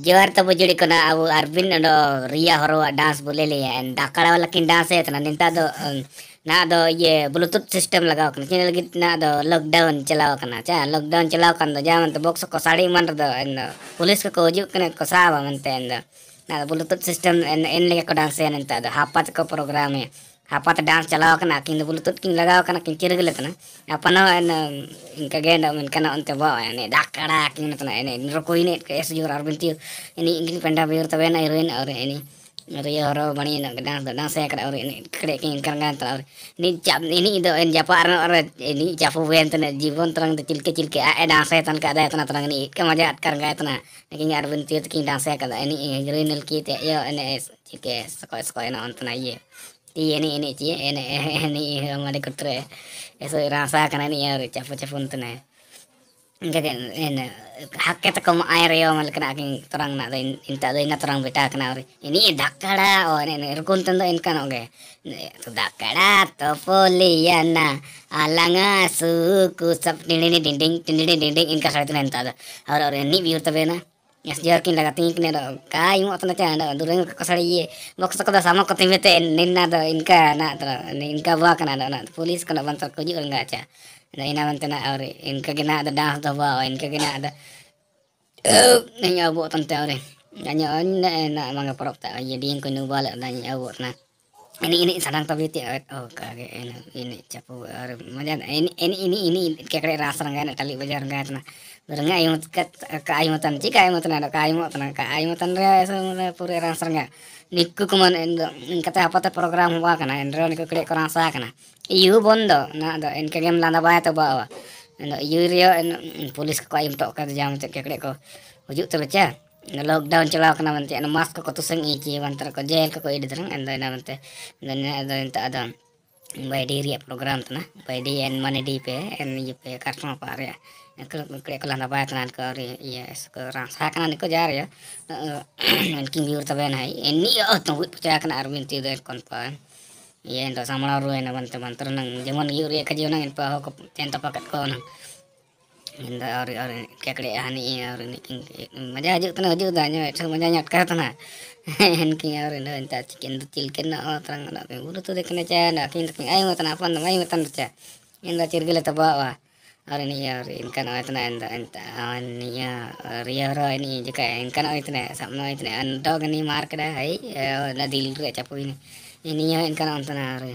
ᱡᱚᱦᱟᱨ ᱛᱟᱵᱚ बुजुड़ी को ᱟᱵᱚ ᱟᱨᱵᱤᱱ अरविन नो रिया ᱰᱟᱱᱥ ᱵᱚᱞᱮ बोले लिया एंड डाकड़ा वाला किन डांस है तो ना निंता दो ना दो ये ब्लूटूथ सिस्टम लगाओ करना ᱫᱚ ᱞᱚᱠᱰᱟᱣᱩᱱ ᱪᱟᱞᱟᱣ ᱠᱟᱱᱟ लॉकडाउन ᱞᱚᱠᱰᱟᱣᱩᱱ ᱪᱟᱞᱟᱣ ᱠᱟᱱ ᱫᱚ चलाओ करना ᱵᱚᱠᱥ ᱠᱚ बॉक्स को ᱨᱮᱫᱚ ᱮᱱ ᱯᱩᱞᱤᱥ एंड पुलिस को कोजू करने को सावा मनते एंड ना ब्लूटूथ सिस्टम एंड इन लेके को डांस है निंता दो हापात को ಹಾಪಾತ ಡ್ಯಾನ್ಸ್ ಚಲಾವ ಕನ ಕಿಂದ ಬುಲುತುತ್ ಕಿಂದ ಲಗಾವ ಕನ ಕಿಂದ ಚಿರುಗಲತನ ಅಪನ ಎನ ಇಂಕ ಗೇಂಡ ಮಿನ್ಕನ ಅಂತ ಬಾ ಎನೆ ಡಾಕಡ ಕಿಂದ ತನ ಎನೆ ನಿರ ಕೊಯಿನೆ ಎಸ್ ಜೋರ್ ಅರ್ಬಿಂತಿ ಎನಿ ಇಂಗಿಲ್ ಪೆಂಡ ಬೇರ್ ತವೇನ ಹೀರೋಯಿನ್ ಅವ್ರ ಎನಿ ರಿಯ ಹೊರ ಬಣಿ ಡಾನ್ಸ್ ಡಾನ್ಸ್ ಯಾಕಡ ಅವ್ರ ಎನಿ ಕಡೆ ಕಿಂದ ಕರಂಗ ಅಂತ ಅವ್ರ ನಿ ಚಾಪ್ ಎನಿ ಇದು ಎನ್ ಜಪಾರ ಅವ್ರ ಎನಿ ಚಾಪು ಬೇ ಅಂತ ಜೀವನ್ ತರಂಗ ಚಿಲ್ಕೆ ಚಿಲ್ಕೆ ಆ ಡಾನ್ಸ್ ಆಯ್ತನ ಕದ ಆಯ್ತನ ತರಂಗ ನಿ ಇಕ್ಕ ಮಜಾ ಅಟ್ ಕರಂಗ ಆಯ್ತನ ಕಿಂದ ಅರ್ಬಿಂತಿ ಕಿಂದ ಡಾನ್ಸ್ ಯಾಕದ ಎನಿ ಹೀರೋಯಿನ್ ಅಲ್ ಕೀತೆ ಯೋ ಎನೆ ಚಿಲ್ಕೆ ಸಕೋಯ್ ಸಕೋಯ್ ನಾ ಅಂತನ ಅಯ್ಯೇ ini ini cie ini ini yang mana kutre eso rasa kana ni yar chafu chafu ntne enggak kan ini hak kita kom air yo malik nak ing terang nak in in tak ada terang betah kena ori ini dak kala oh ini ini rukun tentu ini kan oke dak kala topoli ya na alanga suku sab ding ding dinding dinding ding ding ding ding itu nanti ada orang orang ni biar tuh Yes, jokin laga tingi kinero kai mo tana chana do durin kosari ye bok sokoda samo koti mete nin na do inka na do inka bua kana do na polis kana bantar kuji kana gacha na ina mantana inka kina ada dah do bua inka kina ada nanya bua tante ori nanya on na na manga porok ta o yedi inka nubala nanya bua tana ini ini sarang tapi tiap eh, oh kage ini ini capu ar majan eh, ini ini ini ini kekre ras rangga na kali belajar rangga na rangga ayu kat ka ayu tan cik ayu tan ada ka ayu tan ka ayu tan re semula pure ras kuman endo kata apa teh program wa kana endro nikku kre ko iyu bondo na do en kagem landa baya to bawa endo iyu rio en mm, polis ko ayu tok ka jam cek kekre ko ujuk tu lockdown चलाव कना मनते अन मास्क को तुसंग इची वंतर को जेल को कोई दिदरंग अंदो ना मनते दन अदो इंत अदो बाय डी रिया प्रोग्राम तना बाय डी एन मने डी पे एन ये पे कस्टमर पारे kalau kalau kalau nampak tenan ke ya sekarang saya kan niku jar ya mungkin biur tapi nai ini ya tunggu percaya kan arwin tidak konfirm ya entah sama lalu ya teman-teman kaji zaman yuri kajian yang pahok tentu paket ko nang और और केकड़े हानि और मजा हजना हजना एट मजा अटका इनकी और चिकन चिलके गुरु तो देखने चाहे किन आई मतना अपन आई मतना चा इन चिरगले तबावा और नहीं और इनका इतना निया और ये और नहीं जका इनका इतना सामने इतना डॉग नहीं मार कर है दिल रे चपोई नहीं इनका इनका और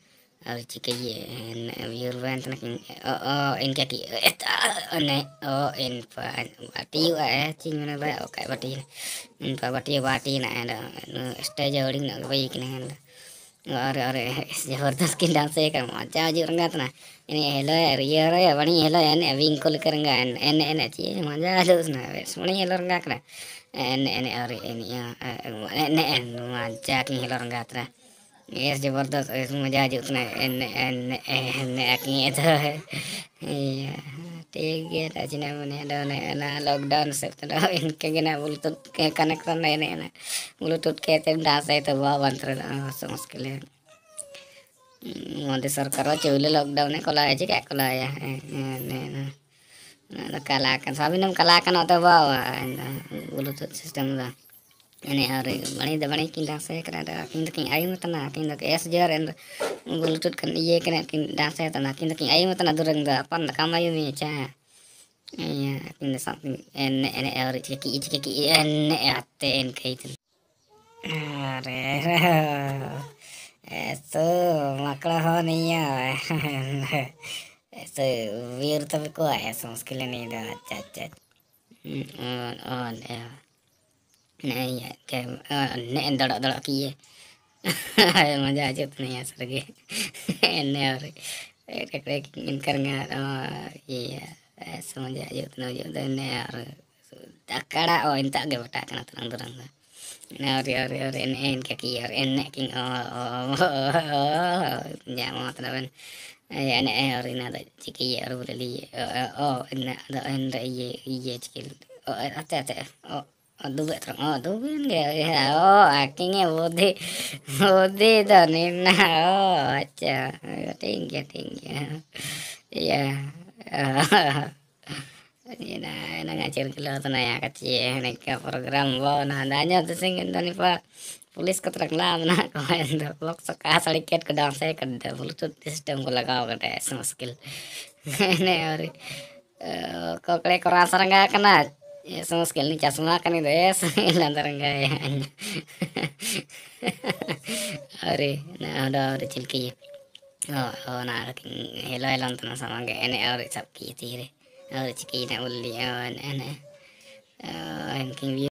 Al chiquillo, you're went nothing. Oh, oh, in Katty. Oh, in Pati, I think you know, okay, but in Pati, Batina, and stage holding the way you can handle. और और ज़बरदस्त की डांस है कर मजा आज रंगा था ना यानी हेलो रियो रे वणी हेलो एन विंग कॉल करेंगा एन एन एन अच्छी मजा आज उसने सुनी हेलो रंगा कर एन एन और एन यहाँ एन एन मजा की हेलो रंगा था ये ज़बरदस्त इसमें मजाज उतना तो ठीक है रचना मने रहना लॉकडाउन से तो इनके गिना ब्लूटूथ के कनेक्शन नहीं रहना ब्लूटूथ के ते डांस है तो वह बंद रहना मुश्किल है मोदी सरकार चौले लॉकडाउन कला है क्या कला है कला कला कला कला ब्लूटूथ सिस्टम का Anyhow, bani da bani kin dance kana da kin da kin ayu tana kin da SJR and Bluetooth kan iye kana kin dance tana kin da kin ayu tana durang apa pan kamu kamayu mi cah, Iya, kin da something eh, en en er ki ki ki ate eh, en atte en kaitin. Are. Eso, eh, makla ho niya. Eso, vir tabi ko ay, eso, skilin ida, chat chat. On, on, yeah. नहीं ने दड़क दड़क किए मजा आ जाता नहीं असर के ने और ककड़े इन करेंगे ये समझ आ जाता नहीं जाता ने और अकड़ा ओ इंता के बटा करना तरंग तरंग ने और और और ने इनका की और ने किंग ओ या मतलब ya ne और ina da चिकी और बोले लिए ओ इन इन ये ये चिकी ओ अच्छा अच्छा ओ දුගතර දුගගේ ඕ අකිගේ බෝධි බෝධී දනින්න ඕ අච්චා ටිංග ටිංග එන ngacir kelihatan ya kecil nek program bon adanya tuh sing ndani pak police को तरक ला बना लोग से कहा साड़ी केट के डांस है कर ब्लूटूथ सिस्टम को लगाओ कर ऐसे मुश्किल नहीं और कोकड़े को रासरंगा कना ya semua skill ini cas makan itu ya lantar enggak ya hari nah udah udah cilki ya. oh oh nah hello hello lantar sama enggak ini hari eh, sabki tiri hari cilki ini uli ya oh, ini ini oh,